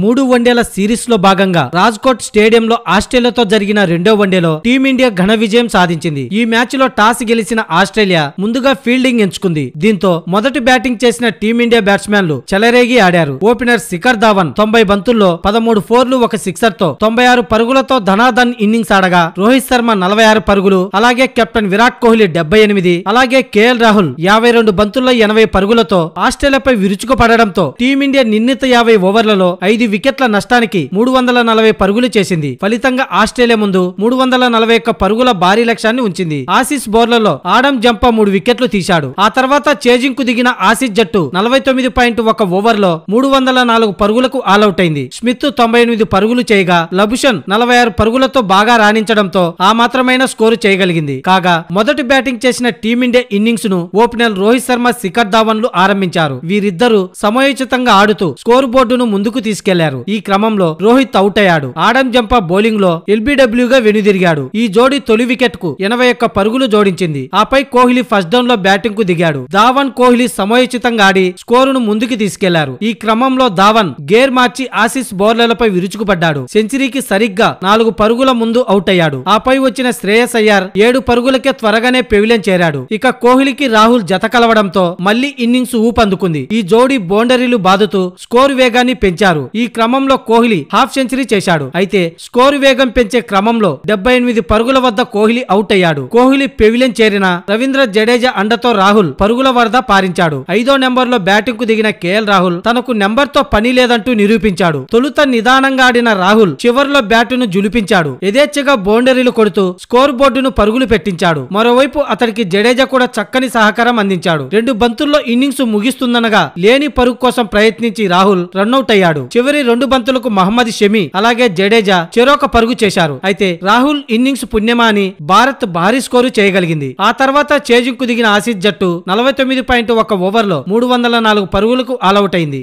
మూడు వన్డేల సిరీస్ లో భాగంగా రాజ్కోట్ స్టేడియంలో ఆస్ట్రేలియాతో జరిగిన రెండో వన్డేలో టీమిండియా ఘన విజయం సాధించింది ఈ మ్యాచ్ లో టాస్ గెలిచిన ఆస్ట్రేలియా ముందుగా ఫీల్డింగ్ ఎంచుకుంది దీంతో మొదటి బ్యాటింగ్ చేసిన టీమిండియా బ్యాట్స్మెన్లు చెలరేగి ఆడారు ఓపెనర్ శిఖర్ ధావన్ తొంభై బంతుల్లో పదమూడు ఫోర్లు ఒక సిక్సర్ తో తొంభై ఆరు పరుగులతో ధనాధన్ ఇన్నింగ్స్ ఆడగా రోహిత్ శర్మ నలభై ఆరు పరుగులు అలాగే కెప్టెన్ విరాట్ కోహ్లీ డెబ్బై ఎనిమిది అలాగే కేఎల్ రాహుల్ యాభై రెండు బంతుల్లో ఎనభై పరుగులతో ఆస్ట్రేలియాపై విరుచుకుపడడంతో టీమిండియా నిర్ణీత యాభై ఓవర్లలో ఐదు ఐదు వికెట్ల నష్టానికి మూడు వందల నలభై పరుగులు చేసింది ఫలితంగా ఆస్ట్రేలియా ముందు మూడు వందల నలభై ఒక్క పరుగుల భారీ లక్ష్యాన్ని ఉంచింది ఆసిస్ బౌర్లలో ఆడమ్ జంప మూడు వికెట్లు తీశాడు ఆ తర్వాత చేజింగ్ కు దిగిన ఆసిస్ జట్టు నలభై తొమ్మిది పాయింట్ ఒక ఓవర్లో మూడు వందల నాలుగు పరుగులకు ఆల్అవుట్ అయింది స్మిత్ తొంభై ఎనిమిది పరుగులు చేయగా లభుషన్ నలభై ఆరు పరుగులతో బాగా రాణించడంతో ఆ మాత్రమైన స్కోరు చేయగలిగింది కాగా మొదటి బ్యాటింగ్ చేసిన టీమిండియా ఇన్నింగ్స్ ను ఓపెనర్ రోహిత్ శర్మ శిఖర్ ధావన్లు ఆరంభించారు వీరిద్దరూ సమయోచితంగా ఆడుతూ స్కోర్ బోర్డును ముందుకు తీసుకెళ్లారు తీసుకెళ్లారు ఈ క్రమంలో రోహిత్ అవుట్ అయ్యాడు ఆడం జంప బౌలింగ్ లో ఎల్బీడబ్ల్యూ గా వెనుదిరిగాడు ఈ జోడీ తొలి వికెట్ కు ఎనభై ఒక్క పరుగులు జోడించింది ఆపై కోహ్లీ ఫస్ట్ డౌన్ లో బ్యాటింగ్ కు దిగాడు ధావన్ కోహ్లీ సమయోచితంగా ఆడి స్కోరును ముందుకు తీసుకెళ్లారు ఈ క్రమంలో ధావన్ గేర్ మార్చి ఆసిస్ బౌలర్లపై విరుచుకుపడ్డాడు సెంచరీకి సరిగ్గా నాలుగు పరుగుల ముందు అవుట్ అయ్యాడు ఆపై వచ్చిన శ్రేయస్ అయ్యార్ ఏడు పరుగులకే త్వరగానే పెవిలియన్ చేరాడు ఇక కోహ్లీకి రాహుల్ జత కలవడంతో మళ్లీ ఇన్నింగ్స్ ఊపందుకుంది ఈ జోడీ బౌండరీలు బాదుతూ స్కోర్ వేగాన్ని పెంచారు ఈ ఈ క్రమంలో కోహ్లీ హాఫ్ సెంచరీ చేశాడు అయితే స్కోరు వేగం పెంచే క్రమంలో డెబ్బై ఎనిమిది పరుగుల వద్ద కోహ్లీ అవుట్ అయ్యాడు కోహ్లీ పెవిలియన్ చేరిన రవీంద్ర జడేజా అండతో రాహుల్ పరుగుల వరద పారించాడు ఐదో లో బ్యాటింగ్ కు దిగిన కేఎల్ రాహుల్ తనకు నెంబర్ తో పని లేదంటూ నిరూపించాడు తొలుత నిదానంగా ఆడిన రాహుల్ చివరిలో బ్యాటును జులిపించాడు యథేచ్ఛగా బౌండరీలు కొడుతూ స్కోర్ బోర్డును పరుగులు పెట్టించాడు మరోవైపు అతడికి జడేజా కూడా చక్కని సహకారం అందించాడు రెండు బంతుల్లో ఇన్నింగ్స్ ముగిస్తుందనగా లేని పరుగు కోసం ప్రయత్నించి రాహుల్ రన్అట్ అయ్యాడు చివరి చివరి రెండు బంతులకు మహమ్మద్ షమి అలాగే జడేజా చెరోక పరుగు చేశారు అయితే రాహుల్ ఇన్నింగ్స్ పుణ్యమా అని భారత్ భారీ స్కోరు చేయగలిగింది ఆ తర్వాత చేజుకు దిగిన ఆశీస్ జట్టు నలభై తొమ్మిది పాయింట్ ఒక ఓవర్లో మూడు వందల నాలుగు పరుగులకు ఆలౌట్ అయింది